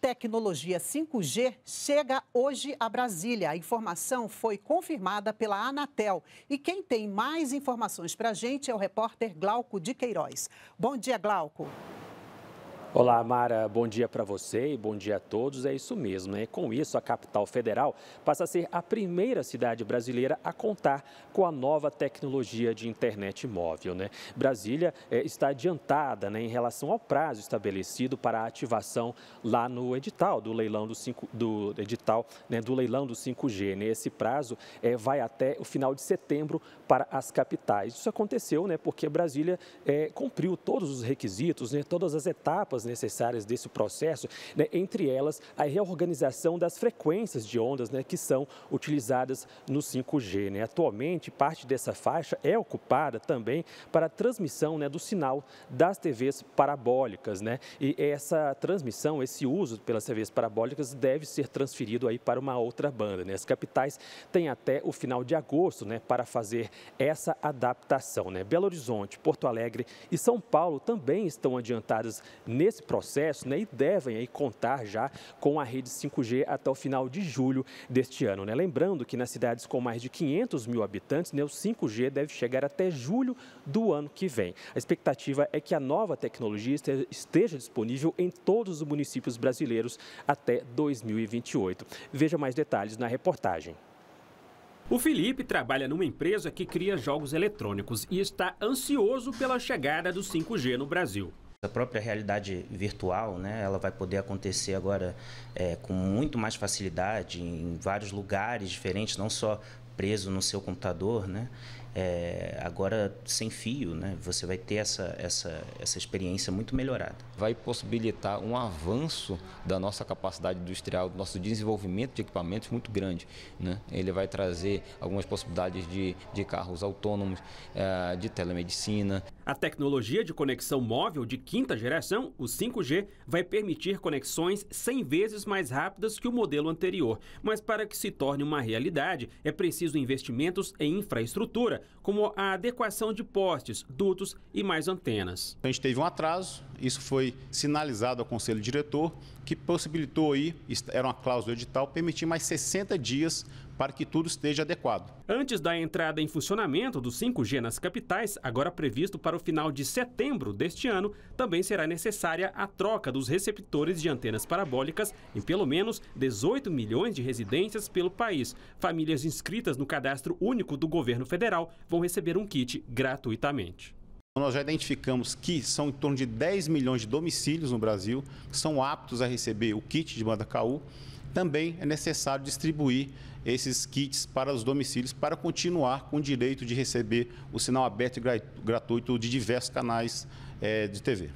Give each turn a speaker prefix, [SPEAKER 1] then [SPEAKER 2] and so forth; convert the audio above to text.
[SPEAKER 1] tecnologia 5G chega hoje a Brasília. A informação foi confirmada pela Anatel. E quem tem mais informações para a gente é o repórter Glauco de Queiroz. Bom dia, Glauco. Olá, Mara. Bom dia para você e bom dia a todos. É isso mesmo, né? Com isso, a capital federal passa a ser a primeira cidade brasileira a contar com a nova tecnologia de internet móvel, né? Brasília é, está adiantada né, em relação ao prazo estabelecido para a ativação lá no edital do leilão do, 5, do edital né, do leilão do 5G. Né? Esse prazo é, vai até o final de setembro para as capitais. Isso aconteceu, né? Porque Brasília é, cumpriu todos os requisitos, né? Todas as etapas etapas necessárias desse processo, né, entre elas a reorganização das frequências de ondas né, que são utilizadas no 5G. Né. Atualmente, parte dessa faixa é ocupada também para a transmissão né, do sinal das TVs parabólicas. Né. E essa transmissão, esse uso pelas TVs parabólicas deve ser transferido aí para uma outra banda. Né. As capitais têm até o final de agosto para fazer essa adaptação. Belo Horizonte, Porto Alegre e São Paulo também estão adiantadas nesse esse processo né, e devem aí contar já com a rede 5G até o final de julho deste ano. Né? Lembrando que nas cidades com mais de 500 mil habitantes, né, o 5G deve chegar até julho do ano que vem. A expectativa é que a nova tecnologia esteja disponível em todos os municípios brasileiros até 2028. Veja mais detalhes na reportagem. O Felipe trabalha numa empresa que cria jogos eletrônicos e está ansioso pela chegada do 5G no Brasil. A própria realidade
[SPEAKER 2] virtual, né, ela vai poder acontecer agora é, com muito mais facilidade em vários lugares diferentes, não só preso no seu computador, né? é, agora sem fio, né? Você vai ter essa, essa, essa experiência muito melhorada. Vai possibilitar um avanço da nossa capacidade industrial, do nosso desenvolvimento de equipamentos muito grande, né? Ele vai
[SPEAKER 1] trazer algumas possibilidades de, de carros autônomos, é, de telemedicina. A tecnologia de conexão móvel de quinta geração, o 5G, vai permitir conexões 100 vezes mais rápidas que o modelo anterior. Mas para que se torne uma realidade, é
[SPEAKER 3] preciso investimentos em infraestrutura como a adequação de postes, dutos e mais antenas. A gente teve um atraso isso foi sinalizado ao conselho diretor, que possibilitou aí, era uma cláusula edital, permitir mais 60 dias para que tudo esteja adequado. Antes da entrada em funcionamento do 5G nas capitais, agora previsto para o
[SPEAKER 1] final de setembro deste ano, também será necessária a troca dos receptores de antenas parabólicas em pelo menos 18 milhões de residências pelo país. Famílias
[SPEAKER 3] inscritas no cadastro único do governo federal vão receber um kit gratuitamente. Então, nós já identificamos que são em torno de 10 milhões de domicílios no Brasil que são aptos a receber o kit de banda KU. Também é necessário distribuir esses kits para os domicílios para continuar com o direito de receber o sinal aberto e gratuito de diversos canais eh, de TV.